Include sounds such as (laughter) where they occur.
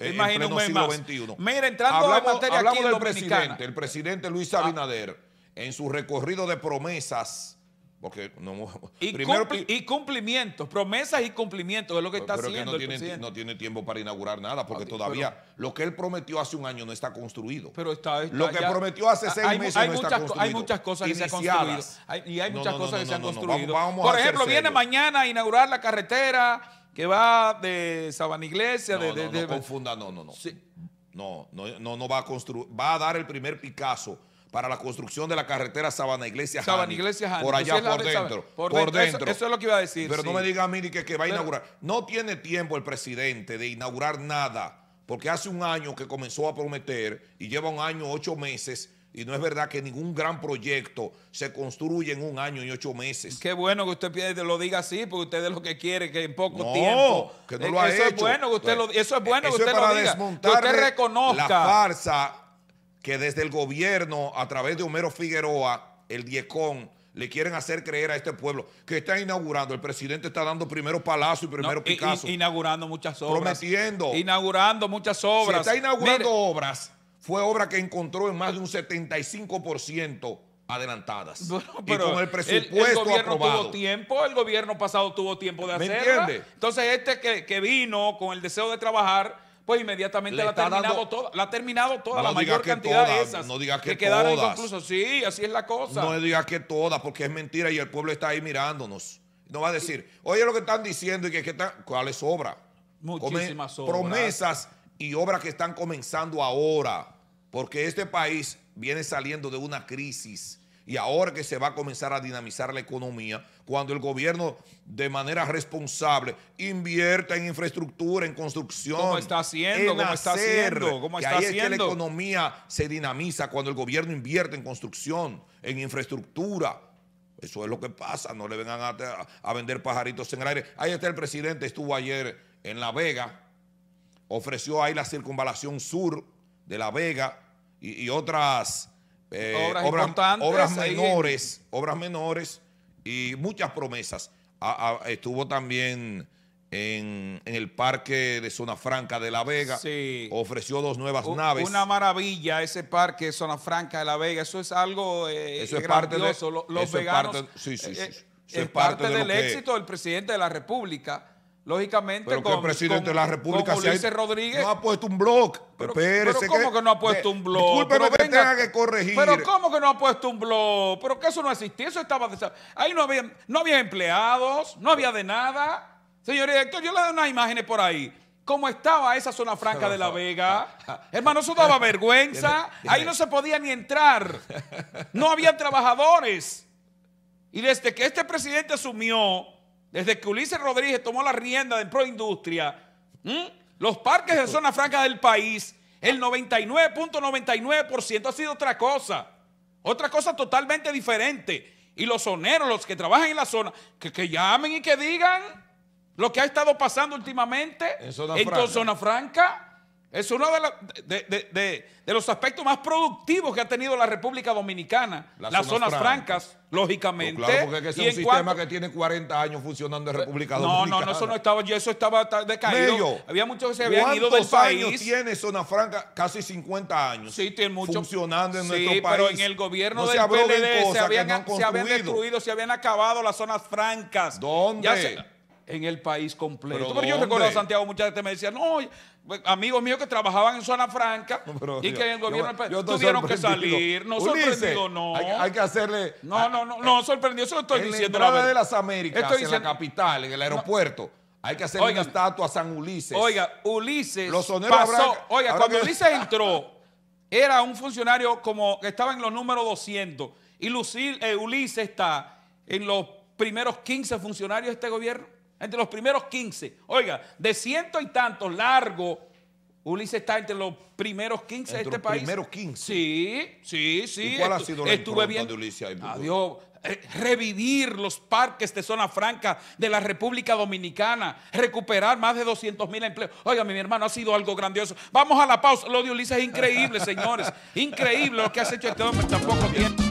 Eh, en un Mira, entrando hablamos, en materia aquí del presidente, el presidente Luis ah. Abinader, en su recorrido de promesas, porque y, y cumplimientos, promesas y cumplimientos es lo que está haciendo. Que no, tiene, no tiene tiempo para inaugurar nada, porque ah, todavía lo que él prometió hace un año no está construido. Pero está, lo que prometió hace ah, seis meses no está construido. Hay muchas cosas que se han construido. y hay muchas cosas que se han construido. Por ejemplo, viene mañana a inaugurar la carretera que va de Sabana Iglesia. No, de, no, no confunda, no, no, no. Sí. No, no, no, va a construir, va a dar el primer Picasso para la construcción de la carretera Sabana Iglesia Sabana Iglesia Por allá, por, dentro, por, dentro, Eso, es lo que iba a decir. Pero no me diga a mí que, que va a inaugurar. No tiene tiempo el presidente de inaugurar nada, porque hace un año que comenzó a prometer y lleva un año, ocho meses y no es verdad que ningún gran proyecto se construye en un año y ocho meses. Qué bueno que usted lo diga así, porque usted es lo que quiere que en poco no, tiempo. que no lo eh, ha eso Es bueno que usted lo, eso es bueno que usted lo diga. que usted reconozca. La farsa que desde el gobierno, a través de Homero Figueroa, el Diecón, le quieren hacer creer a este pueblo que están inaugurando. El presidente está dando primero Palacio y primero Picasso. inaugurando muchas obras. Prometiendo. Inaugurando muchas obras. Se está inaugurando obras fue obra que encontró en más de un 75% adelantadas. pero con el presupuesto el gobierno tuvo tiempo, el gobierno pasado tuvo tiempo de hacerla. ¿Me Entonces este que, vino con el deseo de trabajar, pues inmediatamente la ha terminado toda, la ha terminado toda, la mayor cantidad de esas. No digas que, que quedaron todas. Sí, así es la cosa. No digas que todas, porque es mentira y el pueblo está ahí mirándonos. No va a decir, oye lo que están diciendo y que, que están, ¿cuál es obra? Muchísimas obras. Promesas y obras que están comenzando ahora, porque este país viene saliendo de una crisis y ahora que se va a comenzar a dinamizar la economía, cuando el gobierno de manera responsable invierta en infraestructura, en construcción, ¿Cómo está haciendo? En está haciendo? ¿Cómo está ahí es que la economía se dinamiza cuando el gobierno invierte en construcción, en infraestructura. Eso es lo que pasa, no le vengan a vender pajaritos en el aire. Ahí está el presidente, estuvo ayer en La Vega, ofreció ahí la circunvalación sur de La Vega y, otras eh, obras, menores, obras menores y muchas promesas. estuvo también en, el parque de Zona Franca de La Vega, sí. ofreció dos nuevas naves. Una maravilla ese parque de Zona Franca de La Vega, eso es algo eh, eso es Parte de, los, los veganos, es parte, sí, sí, eh, es parte, del éxito del presidente de la República Lógicamente, con, el presidente de la República Rodríguez. no ha puesto un blog. Pero, ¿cómo que, no ha puesto un blog? Disculpe, pero que que corregir. Pero ¿cómo que no ha puesto un blog? Pero que eso no existía, eso estaba... Ahí no había, no había empleados, no había de nada. Señor director, yo le doy unas imágenes por ahí. ¿Cómo estaba esa zona franca de La (laughs) Vega? Hermano, eso daba vergüenza. Ahí no se podía ni entrar. No había trabajadores. Y desde que este presidente asumió desde que Ulises Rodríguez tomó la rienda de Proindustria, los parques de zona franca del país, el 99.99% ha sido otra cosa. Otra cosa totalmente diferente. Y los soneros, los que trabajan en la zona, que, llamen y que digan lo que ha estado pasando últimamente en Zona franca es uno de, de, los aspectos más productivos que ha tenido la República Dominicana, las, zonas, francas, lógicamente. Pues claro, porque es, un sistema que tiene 40 años funcionando en República Dominicana. No, no, eso no estaba, eso estaba decaído. Había muchos que se habían ido del país. tiene zona franca? Casi 50 años. Sí, tiene mucho. Funcionando en nuestro país. pero en el gobierno del PLD se habían, se habían, destruido, se habían acabado las zonas francas. ¿Dónde? en el país completo. Pero, yo recuerdo a Santiago, muchas veces me decía, no, amigos míos que trabajaban en zona franca (laughs) y que en el gobierno del país tuvieron que salir. No sorprendido, no. Hay, que hacerle. No, no, no, no, sorprendido. Eso lo estoy en diciendo. La verdad. de las Américas, estoy en la capital, en el aeropuerto. Hay que hacerle una estatua a San Ulises. Oiga, Ulises Los pasó. oiga, cuando Ulises (laughs) entró, era un funcionario como que estaba en los números 200 y Lucil, eh, Ulises está en los primeros 15 funcionarios de este gobierno entre los primeros 15. Oiga, de ciento y tantos largo, Ulises está entre los primeros 15 de este país. los Primeros 15. Sí, sí, sí. ¿Cuál ha sido la estuve de Ulises? Adiós. Eh, revivir los parques de zona franca de la República Dominicana, recuperar más de 200 mil empleos. Oiga, mi hermano, ha sido algo grandioso. Vamos a la pausa. Lo de Ulises es increíble, señores. (laughs) Increíble lo que has hecho este hombre. Tampoco tiene.